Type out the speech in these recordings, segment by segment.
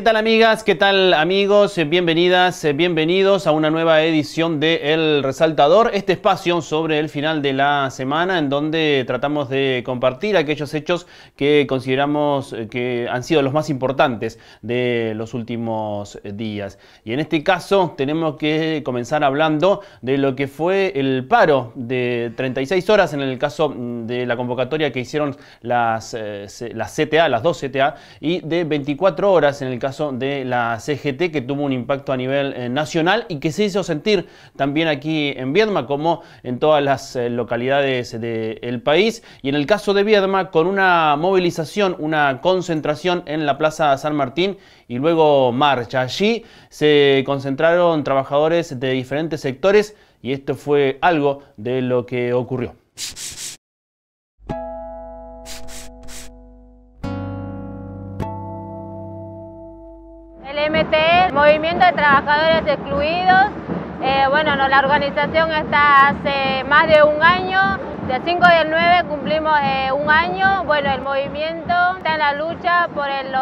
¿Qué tal amigas? ¿Qué tal amigos? Eh, bienvenidas, eh, bienvenidos a una nueva edición de El Resaltador, este espacio sobre el final de la semana en donde tratamos de compartir aquellos hechos que consideramos eh, que han sido los más importantes de los últimos días. Y en este caso tenemos que comenzar hablando de lo que fue el paro de 36 horas en el caso mm, de la convocatoria que hicieron las, las CTA, las dos CTA, y de 24 horas en el caso de la CGT, que tuvo un impacto a nivel eh, nacional y que se hizo sentir también aquí en Viedma, como en todas las eh, localidades del país. Y en el caso de Viedma, con una movilización, una concentración en la Plaza San Martín y luego marcha. Allí se concentraron trabajadores de diferentes sectores y esto fue algo de lo que ocurrió. movimiento de trabajadores excluidos. Eh, bueno, la organización está hace más de un año, del 5 del 9 cumplimos eh, un año. Bueno, el movimiento está en la lucha por, el,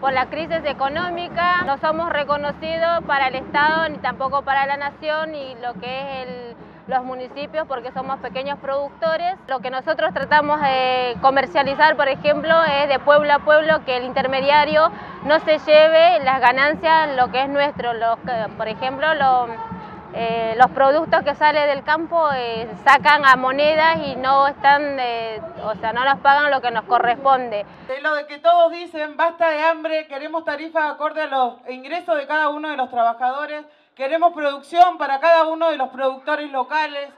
por la crisis económica. No somos reconocidos para el Estado ni tampoco para la nación y lo que es el los municipios porque somos pequeños productores. Lo que nosotros tratamos de comercializar, por ejemplo, es de pueblo a pueblo que el intermediario no se lleve las ganancias, lo que es nuestro, los, por ejemplo, los, eh, los productos que salen del campo eh, sacan a monedas y no están, o sea, no nos pagan lo que nos corresponde. De lo de que todos dicen, basta de hambre, queremos tarifas acorde a los ingresos de cada uno de los trabajadores, Queremos producción para cada uno de los productores locales.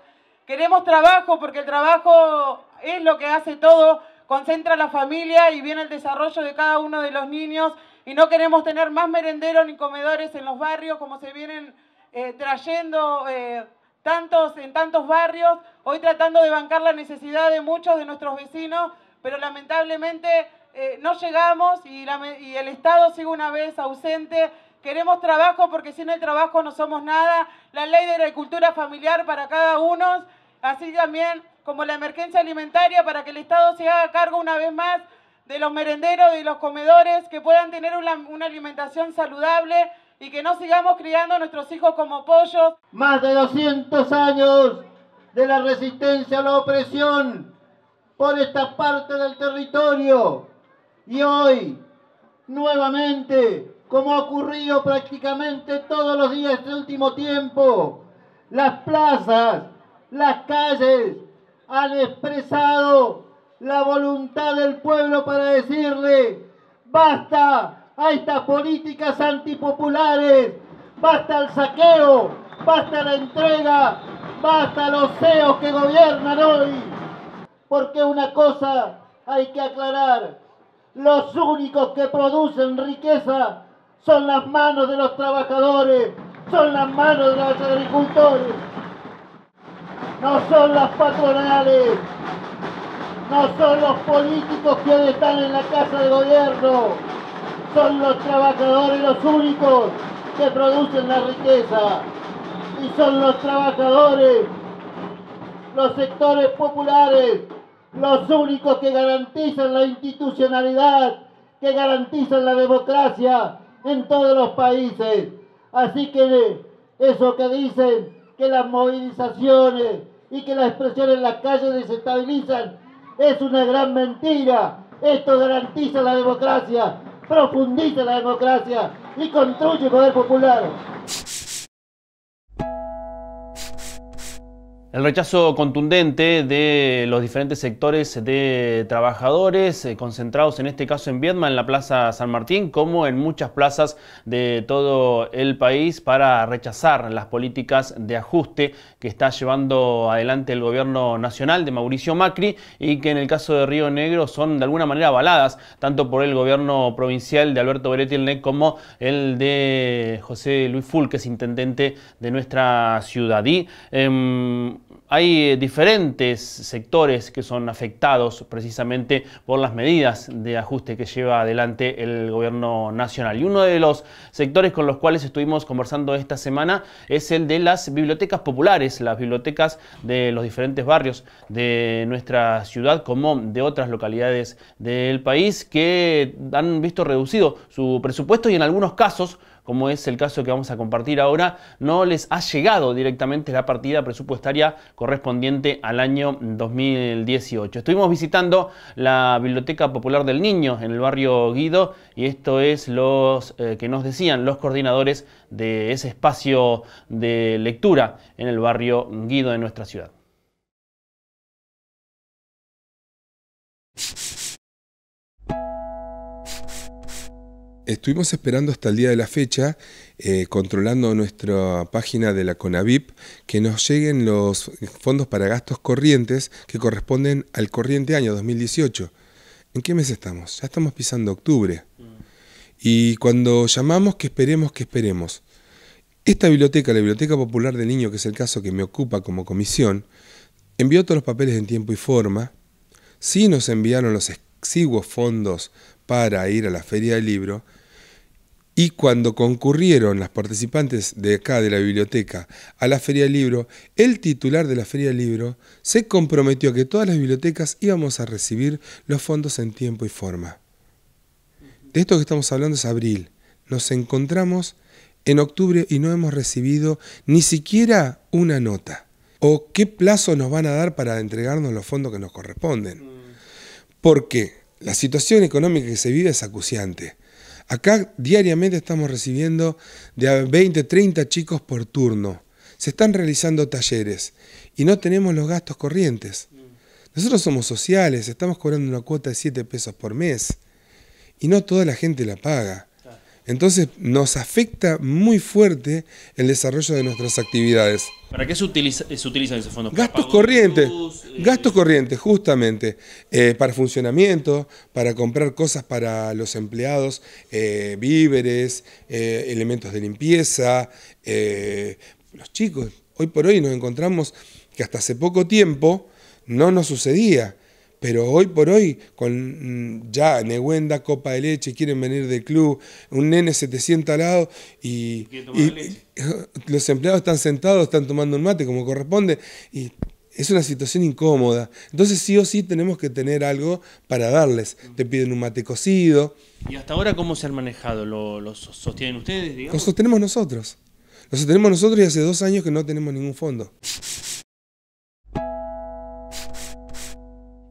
Queremos trabajo porque el trabajo es lo que hace todo, concentra la familia y viene el desarrollo de cada uno de los niños. Y no queremos tener más merenderos ni comedores en los barrios como se vienen eh, trayendo eh, tantos, en tantos barrios. Hoy tratando de bancar la necesidad de muchos de nuestros vecinos, pero lamentablemente eh, no llegamos y el Estado sigue una vez ausente Queremos trabajo porque sin el trabajo no somos nada. La ley de agricultura familiar para cada uno, así también como la emergencia alimentaria para que el Estado se haga cargo una vez más de los merenderos y los comedores, que puedan tener una, alimentación saludable y que no sigamos criando a nuestros hijos como pollos. Más de 200 años de la resistencia a la opresión por esta parte del territorio y hoy nuevamente como ha ocurrido prácticamente todos los días este último tiempo. Las plazas, las calles han expresado la voluntad del pueblo para decirle basta a estas políticas antipopulares, basta al saqueo, basta la entrega, basta los CEOs que gobiernan hoy. Porque una cosa hay que aclarar, los únicos que producen riqueza son las manos de los trabajadores, son las manos de los agricultores, no son las patronales, no son los políticos que hoy están en la casa de gobierno, son los trabajadores los únicos que producen la riqueza y son los trabajadores, los sectores populares, los únicos que garantizan la institucionalidad, que garantizan la democracia, en todos los países. Así que eh, eso que dicen que las movilizaciones y que las expresiones en las calles desestabilizan es una gran mentira. Esto garantiza la democracia, profundiza la democracia y construye el poder popular. El rechazo contundente de los diferentes sectores de trabajadores eh, concentrados en este caso en Viedma, en la Plaza San Martín, como en muchas plazas de todo el país para rechazar las políticas de ajuste que está llevando adelante el gobierno nacional de Mauricio Macri y que en el caso de Río Negro son de alguna manera avaladas tanto por el gobierno provincial de Alberto Beretilne como el de José Luis que es intendente de nuestra ciudad. Y, em, hay eh, diferentes sectores que son afectados precisamente por las medidas de ajuste que lleva adelante el gobierno nacional. Y uno de los sectores con los cuales estuvimos conversando esta semana es el de las bibliotecas populares, las bibliotecas de los diferentes barrios de nuestra ciudad como de otras localidades del país que han visto reducido su presupuesto y en algunos casos como es el caso que vamos a compartir ahora, no les ha llegado directamente la partida presupuestaria correspondiente al año 2018. Estuvimos visitando la Biblioteca Popular del Niño en el barrio Guido y esto es lo eh, que nos decían los coordinadores de ese espacio de lectura en el barrio Guido de nuestra ciudad. Estuvimos esperando hasta el día de la fecha, eh, controlando nuestra página de la CONAVIP, que nos lleguen los fondos para gastos corrientes que corresponden al corriente año 2018. ¿En qué mes estamos? Ya estamos pisando octubre. Mm. Y cuando llamamos, que esperemos, que esperemos. Esta biblioteca, la Biblioteca Popular del Niño, que es el caso que me ocupa como comisión, envió todos los papeles en tiempo y forma. Sí nos enviaron los exiguos fondos para ir a la feria del libro. Y cuando concurrieron las participantes de acá, de la biblioteca, a la Feria del Libro, el titular de la Feria del Libro se comprometió a que todas las bibliotecas íbamos a recibir los fondos en tiempo y forma. De esto que estamos hablando es abril. Nos encontramos en octubre y no hemos recibido ni siquiera una nota. ¿O qué plazo nos van a dar para entregarnos los fondos que nos corresponden? Mm. ¿Por qué? La situación económica que se vive es acuciante. Acá diariamente estamos recibiendo de a 30 chicos por turno. Se están realizando talleres y no tenemos los gastos corrientes. Nosotros somos sociales, estamos cobrando una cuota de 7 pesos por mes y no toda la gente la paga. Entonces nos afecta muy fuerte el desarrollo de nuestras actividades. ¿Para qué se, utilizan esos fondos? Gastos corrientes, eh? gastos corrientes justamente, eh, para funcionamiento, para comprar cosas para los empleados, eh, víveres, elementos de limpieza, los chicos. Hoy por hoy nos encontramos que hasta hace poco tiempo no nos sucedía pero hoy por hoy, con mm, ya Neguenda, copa de leche, quieren venir del club, un nene se te sienta al lado y, los empleados están sentados, están tomando un mate como corresponde y es una situación incómoda. Entonces sí o sí tenemos que tener algo para darles. Te piden un mate cocido. ¿Y hasta ahora cómo se han manejado? ¿Lo, sostienen ustedes? Digamos? sostenemos nosotros. los sostenemos nosotros y hace dos años que no tenemos ningún fondo.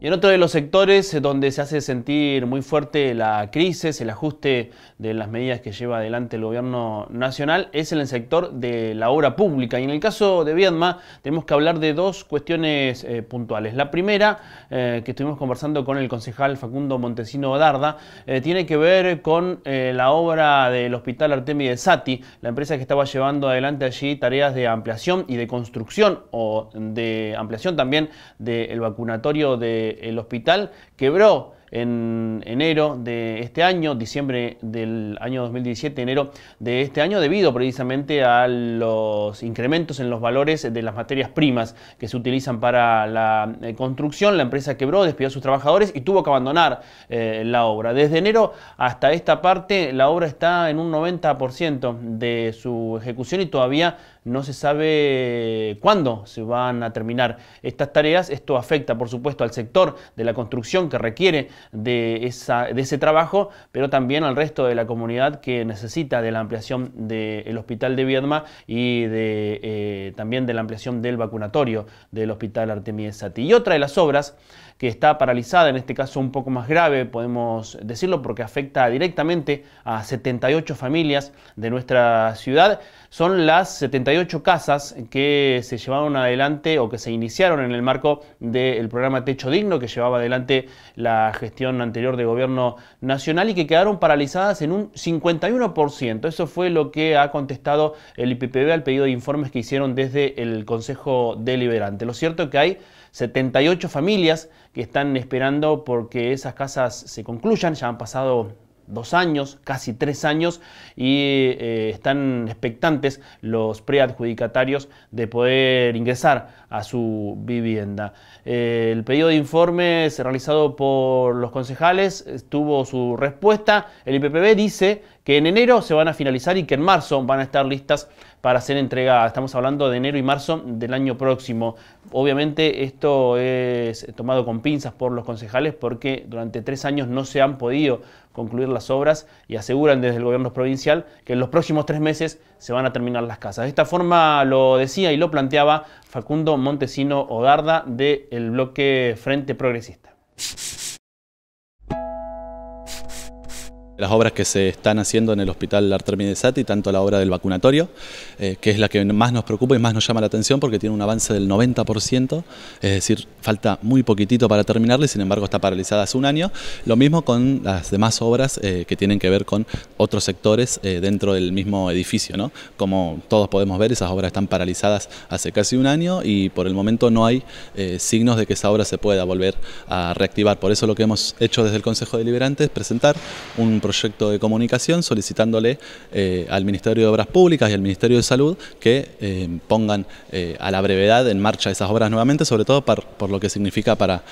Y en otro de los sectores eh, donde se hace sentir muy fuerte la crisis, el ajuste de las medidas que lleva adelante el gobierno nacional, es en el sector de la obra pública. Y en el caso de Viedma tenemos que hablar de dos cuestiones eh, puntuales. La primera, eh, que estuvimos conversando con el concejal Facundo Montesino Darda, tiene que ver con la obra del Hospital Artemi de Sati, la empresa que estaba llevando adelante allí tareas de ampliación y de construcción, o de ampliación también del vacunatorio de el hospital quebró en enero de este año, diciembre del año 2017, enero de este año, debido precisamente a los incrementos en los valores de las materias primas que se utilizan para la eh, construcción. La empresa quebró, despidió a sus trabajadores y tuvo que abandonar eh, la obra. Desde enero hasta esta parte, la obra está en un 90% de su ejecución y todavía no se sabe cuándo se van a terminar estas tareas. Esto afecta, por supuesto, al sector de la construcción que requiere de, esa, de ese trabajo, pero también al resto de la comunidad que necesita de la ampliación del hospital de Viedma y de, eh, también de la ampliación del vacunatorio del hospital Artemisa Sati. Y otra de las obras que está paralizada, en este caso un poco más grave, podemos decirlo, porque afecta directamente a 78 familias de nuestra ciudad, son las 78 casas que se llevaron adelante o que se iniciaron en el marco del programa Techo Digno que llevaba adelante la gestión anterior de gobierno nacional y que quedaron paralizadas en un 51%. Eso fue lo que ha contestado el IPPB al pedido de informes que hicieron desde el Consejo Deliberante. Lo cierto es que hay 78 familias que están esperando porque esas casas se concluyan, ya han pasado dos años, casi tres años, y eh, están expectantes los preadjudicatarios de poder ingresar a su vivienda. Eh, el pedido de informes realizado por los concejales eh, tuvo su respuesta. El IPPB dice que en enero se van a finalizar y que en marzo van a estar listas para ser entregadas. Estamos hablando de enero y marzo del año próximo. Obviamente esto es tomado con pinzas por los concejales porque durante tres años no se han podido concluir las obras y aseguran desde el gobierno provincial que en los próximos tres meses se van a terminar las casas. De esta forma lo decía y lo planteaba Facundo Montesino Odarda del bloque Frente Progresista. las obras que se están haciendo en el Hospital Artemide Sati, tanto la obra del vacunatorio, eh, que es la que más nos preocupa y más nos llama la atención porque tiene un avance del 90%, es decir, falta muy poquitito para terminarla y sin embargo está paralizada hace un año. Lo mismo con las demás obras eh, que tienen que ver con otros sectores eh, dentro del mismo edificio. Como todos podemos ver, esas obras están paralizadas hace casi un año y por el momento no hay signos de que esa obra se pueda volver a reactivar. Por eso lo que hemos hecho desde el Consejo Deliberante es presentar un proyecto de comunicación solicitándole eh, al Ministerio de Obras Públicas y al Ministerio de Salud que eh, pongan eh, a la brevedad en marcha esas obras nuevamente, sobre todo por lo que significa para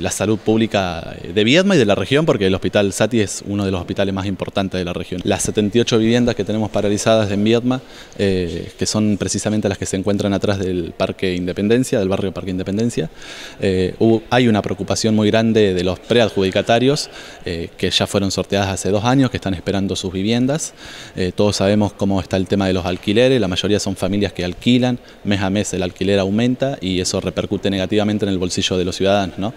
la salud pública de Viedma y de la región, porque el Hospital Sati es uno de los hospitales más importantes de la región. Las 78 viviendas que tenemos paralizadas en Vietma, que son precisamente las que se encuentran atrás del Parque Independencia, del barrio Parque Independencia, hay una preocupación muy grande de los preadjudicatarios que ya fueron sorteadas hace dos años que están esperando sus viviendas. Eh, todos sabemos cómo está el tema de los alquileres, la mayoría son familias que alquilan, mes a mes el alquiler aumenta y eso repercute negativamente en el bolsillo de los ciudadanos.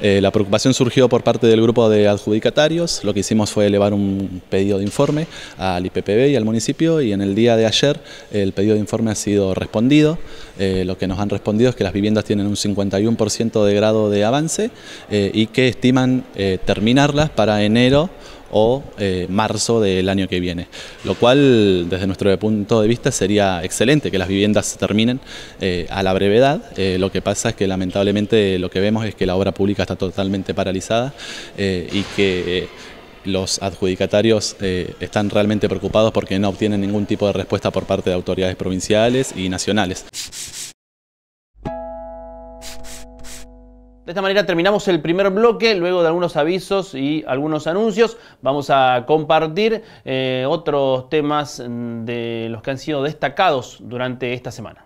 Eh, la preocupación surgió por parte del grupo de adjudicatarios, lo que hicimos fue elevar un pedido de informe al IPPB y al municipio y en el día de ayer el pedido de informe ha sido respondido. Eh, lo que nos han respondido es que las viviendas tienen un 51% de grado de avance y que estiman terminarlas para enero o eh, marzo del año que viene, lo cual desde nuestro punto de vista sería excelente que las viviendas terminen eh, a la brevedad. Eh, lo que pasa es que lamentablemente lo que vemos es que la obra pública está totalmente paralizada y que los adjudicatarios están realmente preocupados porque no obtienen ningún tipo de respuesta por parte de autoridades provinciales y nacionales. De esta manera terminamos el primer bloque, luego de algunos avisos y algunos anuncios vamos a compartir eh, otros temas mm, de los que han sido destacados durante esta semana.